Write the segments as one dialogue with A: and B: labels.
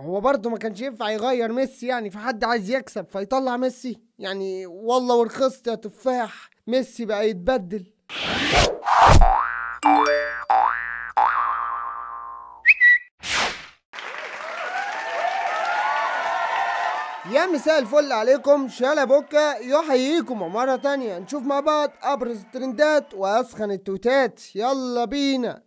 A: هو برضه ما كانش ينفع يغير ميسي يعني في حد عايز يكسب فيطلع ميسي يعني والله ورخصت يا تفاح ميسي بقى يتبدل يا مساء الفل عليكم شالا بوكا يحييكم مرة تانية نشوف مع بعض أبرز الترندات وأسخن التوتات يلا بينا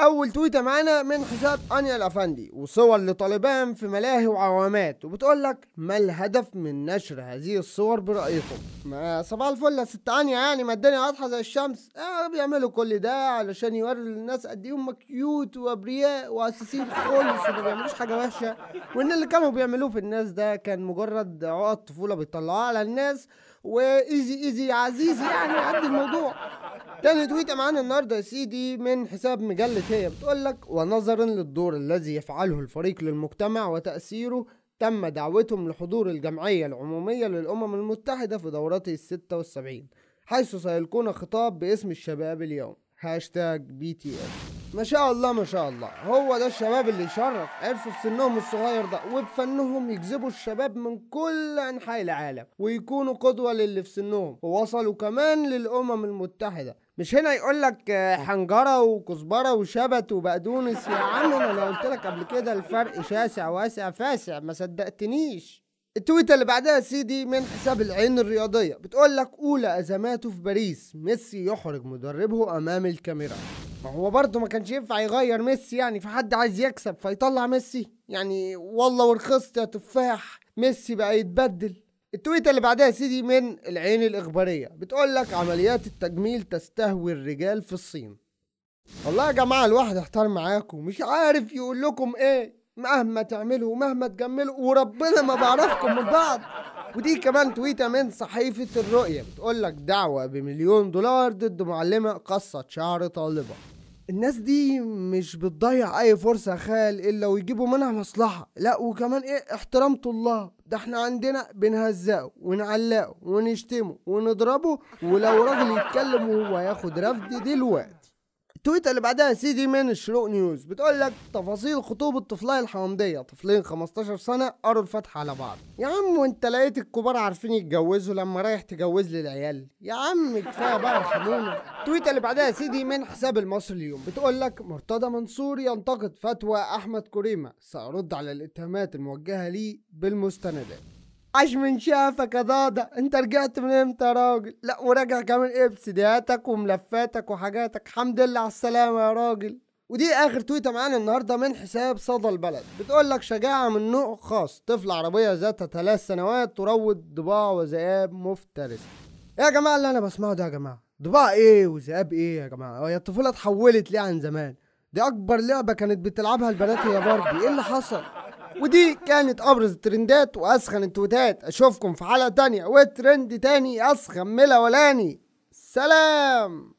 A: اول تويته معانا من حساب انيا الافندي وصور لطالبان في ملاهي وعوامات وبتقول لك ما الهدف من نشر هذه الصور برايكم ما صباح الفل يا ست انيا يعني ما الدنيا واضحه زي الشمس آه بيعملوا كل ده علشان يوروا للناس قد ايه هم كيوت وابرياء واساسين خالص وما بيعملوش حاجه وحشه وان اللي كانوا بيعملوه في الناس ده كان مجرد عقد طفوله بيطلعوها على الناس وايزي ايزي يا عزيزي يعني قد الموضوع تاني تويته معانا النهارده يا سيدي من حساب مجله هي بتقول لك ونظرا للدور الذي يفعله الفريق للمجتمع وتأثيره تم دعوتهم لحضور الجمعية العمومية للأمم المتحدة في دورته الستة والسبعين حيث سيلقون خطاب باسم الشباب اليوم هاشتاج بي تي اس ما شاء الله ما شاء الله هو ده الشباب اللي يشرف عرفوا في سنهم الصغير ده وبفنهم يجذبوا الشباب من كل انحاء العالم ويكونوا قدوة للي في سنهم ووصلوا كمان للأمم المتحدة مش هنا يقول لك آه، حنجره وكزبره وشبت وبقدونس يا عم انا قلت لك قبل كده الفرق شاسع واسع فاسع ما صدقتنيش التويته اللي بعدها يا سيدي من حساب العين الرياضيه بتقول لك اولى ازماته في باريس ميسي يحرج مدربه امام الكاميرا ما هو برضه ما كانش ينفع يغير ميسي يعني في حد عايز يكسب فيطلع ميسي يعني والله ورخصت يا تفاح ميسي بقى يتبدل التويته اللي بعدها يا سيدي من العين الاخباريه بتقول لك عمليات التجميل تستهوي الرجال في الصين والله يا جماعه الواحد احتار معاكم مش عارف يقول لكم ايه مهما تعملوا ومهما تجملوا وربنا ما بعرفكم من بعض ودي كمان تويته من صحيفه الرؤيه بتقول لك دعوه بمليون دولار ضد معلمه قصت شعر طالبه الناس دي مش بتضيع اي فرصة خال الا ويجيبوا منها مصلحة لا وكمان ايه احترام الله ده احنا عندنا بنهزقه ونعلقه ونشتمه ونضربه ولو راجل يتكلم وهو هياخد رفد دلوقتي التويته اللي بعدها سيدي من الشروق نيوز بتقول لك تفاصيل خطوبة طفلي الحمدية طفلين 15 سنة قروا الفتح على بعض يا عم وانت لقيت الكبار عارفين يتجوزوا لما رايح تجوز لي العيال يا عم كفاية بقى ارحمونا التويته اللي بعدها سيدي من حساب المصري اليوم بتقول لك مرتضى منصور ينتقد فتوى احمد كريمة سأرد على الاتهامات الموجهة لي بالمستندات عاش من شافك يا ضاضة انت رجعت من امتى يا راجل لا وراجع كمان ايه بسيدياتك وملفاتك وحاجاتك الحمد لله على السلامة يا راجل ودي اخر تويته معانا النهارده من حساب صدى البلد بتقول لك شجاعه من نوع خاص طفل عربيه ذاتها ثلاث سنوات تروض ضباع وذئاب مفترسه يا جماعه اللي انا بسمعه ده يا جماعه ضباع ايه وذئاب ايه يا جماعه هي الطفوله اتحولت ليه عن زمان دي اكبر لعبه كانت بتلعبها البنات هي باربي ايه اللي حصل ودي كانت ابرز الترندات واسخن التوتات اشوفكم في حلقه تانية وترند تاني اسخن من الاولاني سلام